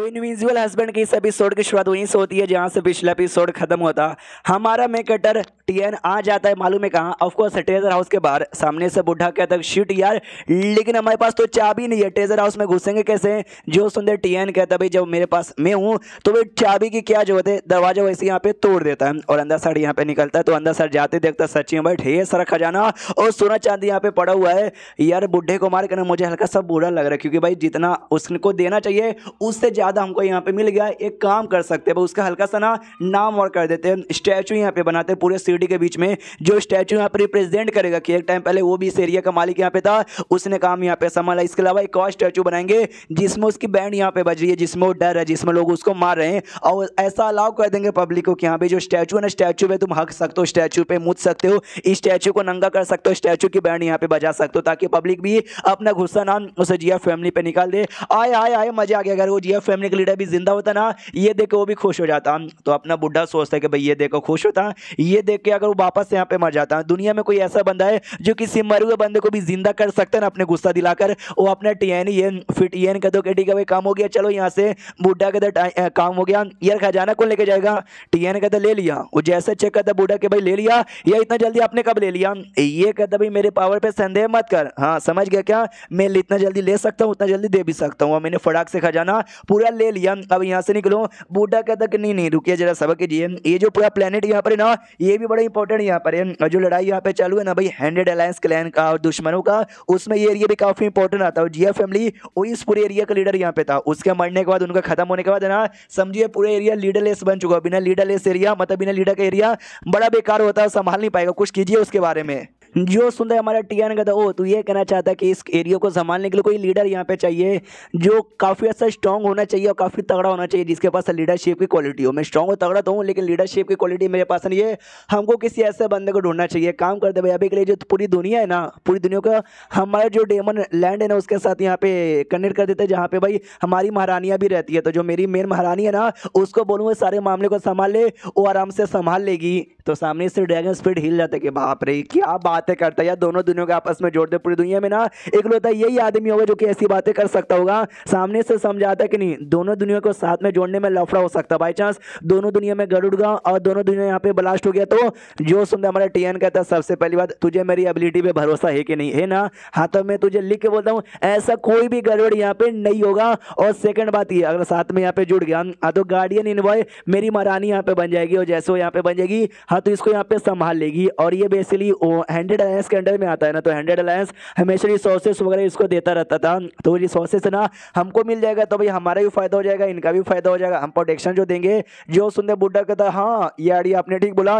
तो इनविजुअल हस्बैंड की इस एपिसोड की शुरुआत वहीं से होती है जहाँ से पिछला एपिसोड खत्म होता हमारा मेकटर टीएन आ जाता है मालूम है कहाँ ऑफकोर्स ट्रेजर हाउस के बाहर सामने से बुढ़ा कहता है शिट यार लेकिन हमारे पास तो चाबी नहीं है ट्रेजर हाउस में घुसेंगे कैसे जो सुंदर टीएन कहता भाई जब मेरे पास मैं हूँ तो भाई चाबी की क्या जरूरत है दरवाजा वैसे यहाँ पे तोड़ देता है और अंदर साइड यहाँ पे निकलता है तो अंदर साइड जाते देखता सच्ची में भाई ढेर सारा खजाना और सोना चांदी यहाँ पे पड़ा हुआ है यार बुढ़े को मार करना मुझे हल्का सा बुरा लग रहा है क्योंकि भाई जितना उसको देना चाहिए उससे ज़्यादा फ़ायदा हमको यहाँ पे मिल गया एक काम कर सकते हैं उसका हल्का सा ना नाम और कर देते हैं स्टैचू यहाँ पे बनाते हैं पूरे सिटी के बीच में जो स्टैचू यहाँ पर रिप्रेजेंट करेगा कि एक टाइम पहले वो भी इस एरिया का मालिक यहाँ पे था उसने काम यहाँ पे संभाला इसके अलावा एक और स्टैचू बनाएंगे जिसमें उसकी बैंड यहाँ पे बज रही है जिसमें वो डर है जिसमें लोग उसको मार रहे हैं और ऐसा अलाउ कर देंगे पब्लिक को कि यहाँ पे जो स्टैचू है ना स्टैचू पर तुम हक सकते हो स्टैचू पर मुझ सकते हो इस स्टैचू को नंगा कर सकते हो स्टैचू की बैंड यहाँ पे बजा सकते हो ताकि पब्लिक भी अपना गुस्सा नाम उसे जिया फैमिली पर निकाल दे आए आए आए मजा आ गया अगर वो जिया फैमिली का लीडर भी जिंदा होता ना ये देख के वो भी खुश हो जाता तो अपना बुढ़ा सोचता है कि भाई ये देखो खुश होता ये देख के अगर वो वापस यहाँ पे मर जाता दुनिया में कोई ऐसा बंदा है जो किसी मरे हुए बंदे को भी जिंदा कर सकता है ना अपने गुस्सा दिलाकर वो अपना टी एन ये फिर टी एन कह दो ठीक है भाई काम हो गया चलो यहाँ से बुढ़ा कहता काम हो गया यार खजाना कौन लेके जाएगा टी एन कहते ले लिया वो जैसे चेक करता बुढ़ा के भाई ले लिया या इतना जल्दी आपने कब ले लिया ये कहता भाई मेरे पावर पे संदेह मत कर हाँ समझ गया क्या मैं इतना जल्दी ले सकता हूँ उतना जल्दी दे भी सकता हूँ मैंने फटाक से खजाना पूरा पूरा ले लिया अब यहाँ से निकलो बूढ़ा कहता कि नहीं नहीं रुकिए जरा सबक कीजिए ये जो पूरा प्लानट यहाँ पर है ना ये भी बड़ा इंपॉर्टेंट यहाँ पर है जो लड़ाई यहाँ पे चालू है ना भाई हैंडेड अलायंस क्लैन का और दुश्मनों का उसमें ये एरिया भी काफ़ी इंपॉर्टेंट आता है जिया फैमिली वो इस पूरे एरिया का लीडर यहाँ पे था उसके मरने के बाद उनका खत्म होने के बाद ना समझिए पूरे एरिया लीडरलेस बन चुका बिना लीडरलेस एरिया मतलब बिना लीडर का एरिया बड़ा बेकार होता है संभाल नहीं पाएगा कुछ कीजिए उसके बारे में जो सुन रहे हमारा टी एन का ओ तो ये कहना चाहता है कि इस एरिया को संभालने के लिए कोई लीडर यहाँ पे चाहिए जो काफ़ी अच्छा स्ट्रॉन्ग होना चाहिए और काफ़ी तगड़ा होना चाहिए जिसके पास लीडरशिप की क्वालिटी हो मैं स्ट्रॉन्ग और तगड़ा तो हूँ लेकिन लीडरशिप की क्वालिटी मेरे पास नहीं है हमको किसी ऐसे बंदे को ढूंढना चाहिए काम कर दे भाई अभी के लिए जो पूरी दुनिया है ना पूरी दुनिया का हमारा जो डेमन लैंड है ना उसके साथ यहाँ पे कनेक्ट कर देते हैं जहाँ पे भाई हमारी महारानियाँ भी रहती है तो जो मेरी मेन महारानी है ना उसको बोलूँगा सारे मामले को संभाल ले वो आराम से संभाल लेगी तो सामने से ड्रैगन स्पीड हिल जाता है कि बाप रे क्या बात बातें करता है या दोनों दुनिया को आपस में जोड़ दे पूरी दुनिया में ना एक लोता यही आदमी होगा जो कि ऐसी बातें कर सकता होगा सामने से समझाता कि नहीं दोनों दुनिया को साथ में जोड़ने में लफड़ा हो सकता है बाई चांस दोनों दुनिया में गड़ उड़ गया और दोनों दुनिया यहाँ पे ब्लास्ट हो गया तो जो सुनते हमारा टी कहता है सबसे पहली बात तुझे मेरी एबिलिटी पर भरोसा है कि नहीं है ना हाथों में तुझे लिख के बोलता हूँ ऐसा कोई भी गड़बड़ यहाँ पे नहीं होगा और सेकेंड बात ये अगर साथ में यहाँ पे जुड़ गया हाँ तो गार्डियन इन्वॉय मेरी मरानी यहाँ पे बन जाएगी और जैसे वो यहाँ पे बन जाएगी हाँ तो इसको यहाँ पे संभाल लेगी और ये बेसिकली हैंड हैंडेड अलायंस के अंडर में आता है ना तो हैंडेड अलायंस हमेशा रिसोर्सेस वगैरह इसको देता रहता था तो रिसोर्सेस ना हमको मिल जाएगा तो भाई हमारा भी फायदा हो जाएगा इनका भी फायदा हो जाएगा हम प्रोटेक्शन जो देंगे जो सुनते बुड्ढा कहता हाँ यार आड़ी आपने ठीक बोला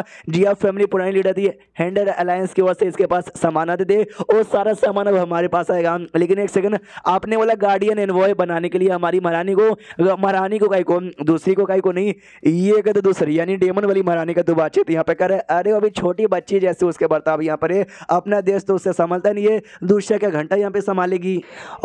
आप फैमिली पुरानी लीडर थी हैंडेड अलायंस की वजह से इसके पास सामान आते थे और सारा सामान अब हमारे पास आएगा लेकिन एक सेकंड आपने बोला गार्डियन एनवॉय बनाने के लिए हमारी महारानी को महारानी को कहीं को दूसरी को कहीं को नहीं ये कहते दूसरी यानी डेमन वाली महारानी का तो बातचीत यहाँ पे कर अरे अभी छोटी बच्ची जैसे उसके बर्ताव यहाँ पर है अपना देश तो उससे संभलता नहीं है दूसरे का घंटा यहाँ पे संभालेगी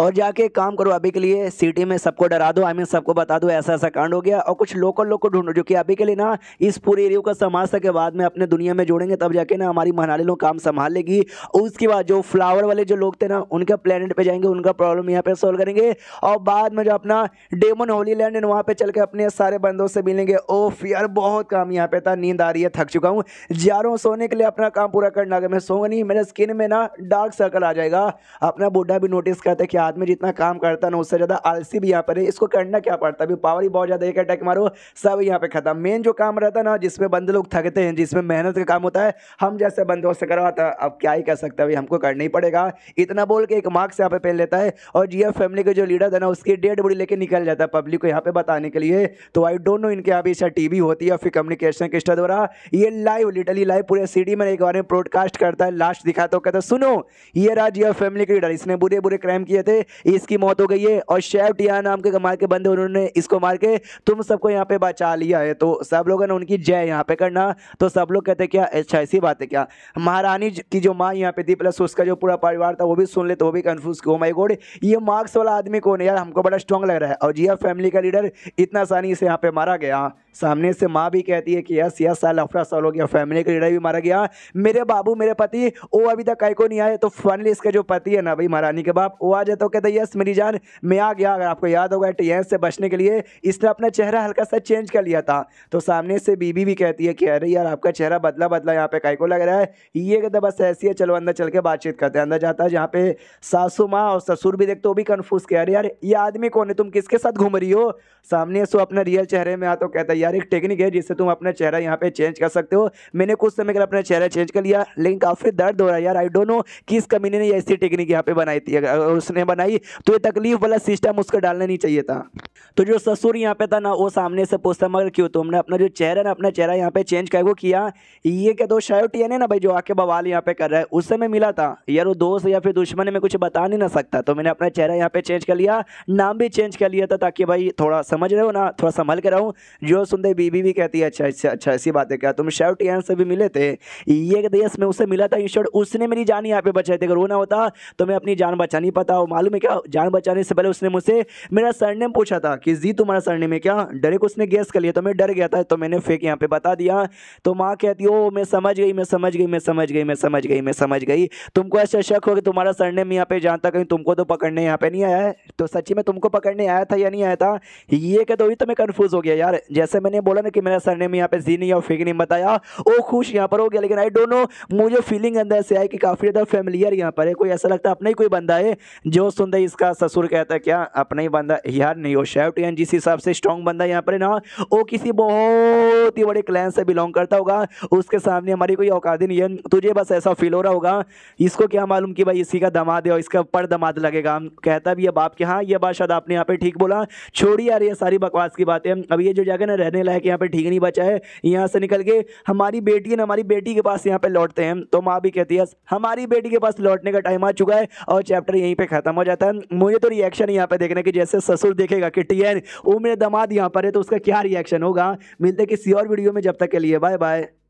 और जाके काम करो अभी के लिए सिटी में सबको डरा दो आई मीन सबको बता दो ऐसा ऐसा कांड हो गया और कुछ लोकल लोग को ढूंढो जो कि अभी के लिए ना इस पूरे एरिया को संभाल सके बाद में अपने दुनिया में जोड़ेंगे तब जाके ना हमारी महानी लोग काम संभाल लेगी उसके बाद जो फ्लावर वाले जो लोग थे ना उनके प्लानट पर जाएंगे उनका प्रॉब्लम यहाँ पे सोल्व करेंगे और बाद में जो अपना डेमन होली लैंड वहाँ पे चल के अपने सारे बंदों से मिलेंगे ओफ यार बहुत काम यहाँ पे था नींद आ रही है थक चुका हूँ जारों सोने के लिए अपना काम पूरा करना अगर मैं सो बनी मेरे स्किन में ना डार्क सर्कल आ जाएगा अपना बूढ़ा भी नोटिस करता है कि आदमी जितना काम करता है ना उससे ज़्यादा आलसी भी यहाँ पर है इसको करना क्या पड़ता है अभी पावर ही बहुत ज़्यादा एक अटैक मारो सब यहाँ पर खत्म मेन जो काम रहता है ना जिसमें बंदे लोग थकते हैं जिसमें मेहनत का काम होता है हम जैसे बंदों से करवाता अब क्या ही कह सकते हैं हमको करना ही पड़ेगा इतना बोल के एक मार्क्स यहाँ पर पहन लेता है और जी फैमिली के जो लीडर था ना उसकी डेड बॉडी लेके निकल जाता है पब्लिक को यहाँ पर बताने के लिए तो आई डोंट नो इनके यहाँ पे टी टीवी होती है फिर कम्युनिकेशन के द्वारा ये लाइव लिटली लाइव पूरे सिटी में एक बार में ब्रॉडकास्ट करता है लास्ट दिखाता हूँ कहता सुनो ये राज योर फैमिली क्रिएटर इसने बुरे बुरे क्राइम किए थे इसकी मौत हो गई है और शेफ टिया नाम के मार के बंदे उन्होंने इसको मार के तुम सबको यहाँ पे बचा लिया है तो सब लोगों ने उनकी जय यहाँ पे करना तो सब लोग कहते क्या अच्छा ऐसी बात है क्या महारानी की जो माँ यहाँ पे थी प्लस उसका जो पूरा परिवार था वो भी सुन ले तो वो भी कन्फ्यूज क्यों माई गोड ये मार्क्स वाला आदमी कौन है यार हमको बड़ा स्ट्रॉन्ग लग रहा है और जिया फैमिली हाँ, का लीडर इतना आसानी से यहाँ पे मारा गया सामने से माँ भी कहती है कि यस यस साल अफरा साल हो गया फैमिली का लीडर भी मारा गया मेरे बाबू मेरे पति कि वो अभी तक कहीं को नहीं आए तो फाइनली इसका जो पति है ना भाई महारानी के बाप वो आ जाए तो कहते यस मेरी जान मैं आ गया अगर आपको याद होगा टियंस से बचने के लिए इसने अपना चेहरा हल्का सा चेंज कर लिया था तो सामने से बीबी भी कहती है कि अरे यार आपका चेहरा बदला बदला यहाँ पे कहीं को लग रहा है ये कहते बस ऐसी है चलो अंदर चल के बातचीत करते हैं अंदर जाता है जहाँ पे सासू माँ और ससुर भी देखते वो भी कन्फ्यूज़ किया अरे यार ये आदमी कौन है तुम किसके साथ घूम रही हो सामने से अपना रियल चेहरे में आ तो कहता है यार एक टेक्निक है जिससे तुम अपना चेहरा यहाँ पे चेंज कर सकते हो मैंने कुछ समय कर अपना चेहरा चेंज कर लिया लेकिन काफ़ी दर्द हो रहा है यार आई डोंट नो किस कमीने ने ऐसी टेक्निक यहाँ पे बनाई थी अगर उसने बनाई तो ये तकलीफ वाला सिस्टम उसका डालना नहीं चाहिए था तो जो ससुर यहाँ पे था ना वो सामने से पूछता मगर क्यों तो हमने अपना जो चेहरा ना अपना चेहरा यहाँ पे चेंज कर वो किया ये क्या दो शायद है ना भाई जो आके बवाल यहाँ पे कर रहा है उस समय मिला था यार वो दोस्त या फिर दुश्मन में कुछ बता नहीं ना सकता तो मैंने अपना चेहरा यहाँ पे चेंज कर लिया नाम भी चेंज कर लिया था ताकि भाई थोड़ा समझ रहे हो ना थोड़ा संभल के रहूँ जो सुनते बीबी भी कहती है अच्छा अच्छा अच्छा ऐसी बातें क्या तुम शायद से भी मिले थे ये कहते मैं उससे मिला होता ईश्वर उसने मेरी जान यहाँ पे बचाई थी अगर वो ना होता तो मैं अपनी जान बचा नहीं पाता और मालूम है क्या जान बचाने से पहले उसने मुझसे मेरा सरनेम पूछा था कि जी तुम्हारा सरनेम है क्या डरे को उसने गैस कर लिया तो मैं डर गया था तो मैंने फेक यहाँ पे बता दिया तो माँ कहती ओ मैं समझ गई मैं समझ गई मैं समझ गई मैं समझ गई मैं समझ गई तुमको ऐसा शक हो कि तुम्हारा सरनेम यहाँ पे जानता कहीं तुमको तो पकड़ने यहाँ पे नहीं आया है तो सच्ची में तुमको पकड़ने आया था या नहीं आया था ये कह दो तो मैं कन्फ्यूज हो गया यार जैसे मैंने बोला ना कि मेरा सरनेम यहाँ पे जी नहीं और फेक नहीं बताया वो खुश यहाँ पर हो गया लेकिन आई डोंट नो मुझे फीलिंग फीलिंग अंदर से आई कि काफ़ी ज़्यादा फेमिलियर यहाँ पर है कोई ऐसा लगता है अपना ही कोई बंदा है जो सुन दे इसका ससुर कहता है क्या अपना ही बंदा यार नहीं हो शेफ टी जिस हिसाब से स्ट्रॉन्ग बंदा यहाँ पर है ना वो किसी बहुत ही बड़े क्लैन से बिलोंग करता होगा उसके सामने हमारी कोई औकात ही नहीं है तुझे बस ऐसा फील हो रहा होगा इसको क्या मालूम कि भाई इसी का दमाद है और इसका पर दमाद लगेगा कहता भी है बाप के हाँ ये बात शायद आपने यहाँ पे ठीक बोला छोड़ी आ रही है सारी बकवास की बातें अब ये जो जगह ना रहने लायक यहाँ पे ठीक नहीं बचा है यहाँ से निकल के हमारी बेटी है हमारी बेटी के पास यहाँ पे लौटते हैं तो माँ भी कहती है हमारी बेटी के पास लौटने का टाइम आ चुका है और चैप्टर यहीं पर ख़त्म हो जाता है मुझे तो रिएक्शन यहाँ पर देखने की जैसे ससुर देखेगा कि टी वो मेरे दमाद यहाँ पर है तो उसका क्या रिएक्शन होगा मिलते किसी और वीडियो में जब तक के लिए बाय बाय